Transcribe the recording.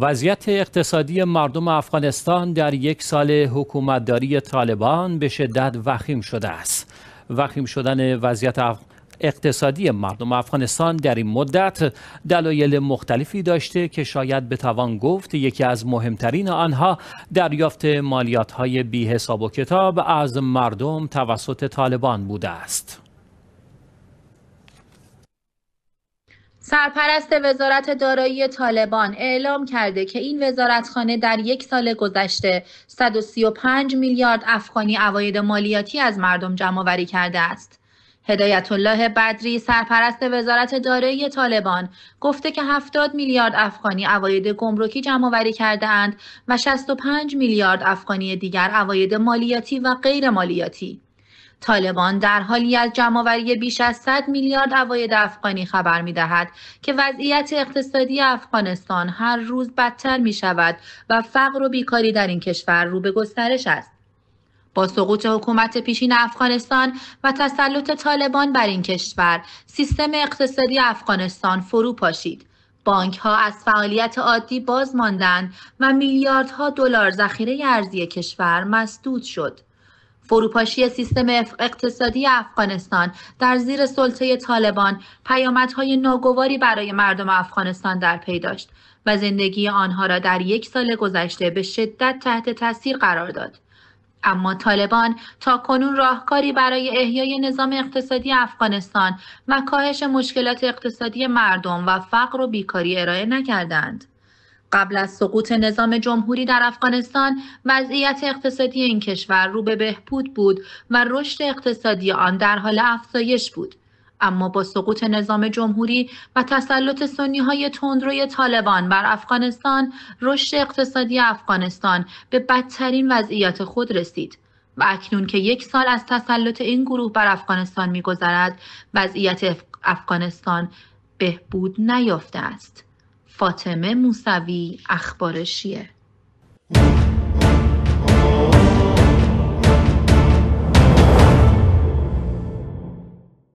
وضعیت اقتصادی مردم افغانستان در یک سال حکومتداری طالبان به شدت وخیم شده است وخیم شدن وضعیت اقتصادی مردم افغانستان در این مدت دلایل مختلفی داشته که شاید بتوان گفت یکی از مهمترین آنها دریافت مالیات های بی حساب و کتاب از مردم توسط طالبان بوده است. سرپرست وزارت دارایی طالبان اعلام کرده که این وزارتخانه در یک سال گذشته 135 میلیارد افغانی عواید مالیاتی از مردم وری کرده است. هدایت الله بدری سرپرست وزارت دارایی طالبان گفته که 70 میلیارد افغانی عواید گمرکی جمع آوری کرده اند و 65 میلیارد افغانی دیگر عواید مالیاتی و غیر مالیاتی. طالبان در حالی از جمعآوری بیش از 100 میلیارد عواید افغانی خبر می دهد که وضعیت اقتصادی افغانستان هر روز بدتر می شود و فقر و بیکاری در این کشور رو به گسترش است. با سقوط حکومت پیشین افغانستان و تسلط طالبان بر این کشور سیستم اقتصادی افغانستان فرو پاشید بانک ها از فعالیت عادی باز ماندند و میلیاردها دلار ذخیره ارزی کشور مسدود شد فروپاشی سیستم اقتصادی افغانستان در زیر سلطه طالبان پیامدهای ناگواری برای مردم افغانستان در پی داشت و زندگی آنها را در یک سال گذشته به شدت تحت تاثیر قرار داد. اما طالبان تا کنون راهکاری برای احیای نظام اقتصادی افغانستان و کاهش مشکلات اقتصادی مردم و فقر و بیکاری ارائه نکردند. قبل از سقوط نظام جمهوری در افغانستان وضعیت اقتصادی این کشور رو به بهبود بود و رشد اقتصادی آن در حال افزایش بود اما با سقوط نظام جمهوری و تسلط سنی های تندروی طالبان بر افغانستان رشد اقتصادی افغانستان به بدترین وضعیت خود رسید و اکنون که یک سال از تسلط این گروه بر افغانستان میگذرد وضعیت افغانستان بهبود نیافته است فاطمه موسوی اخبارشیه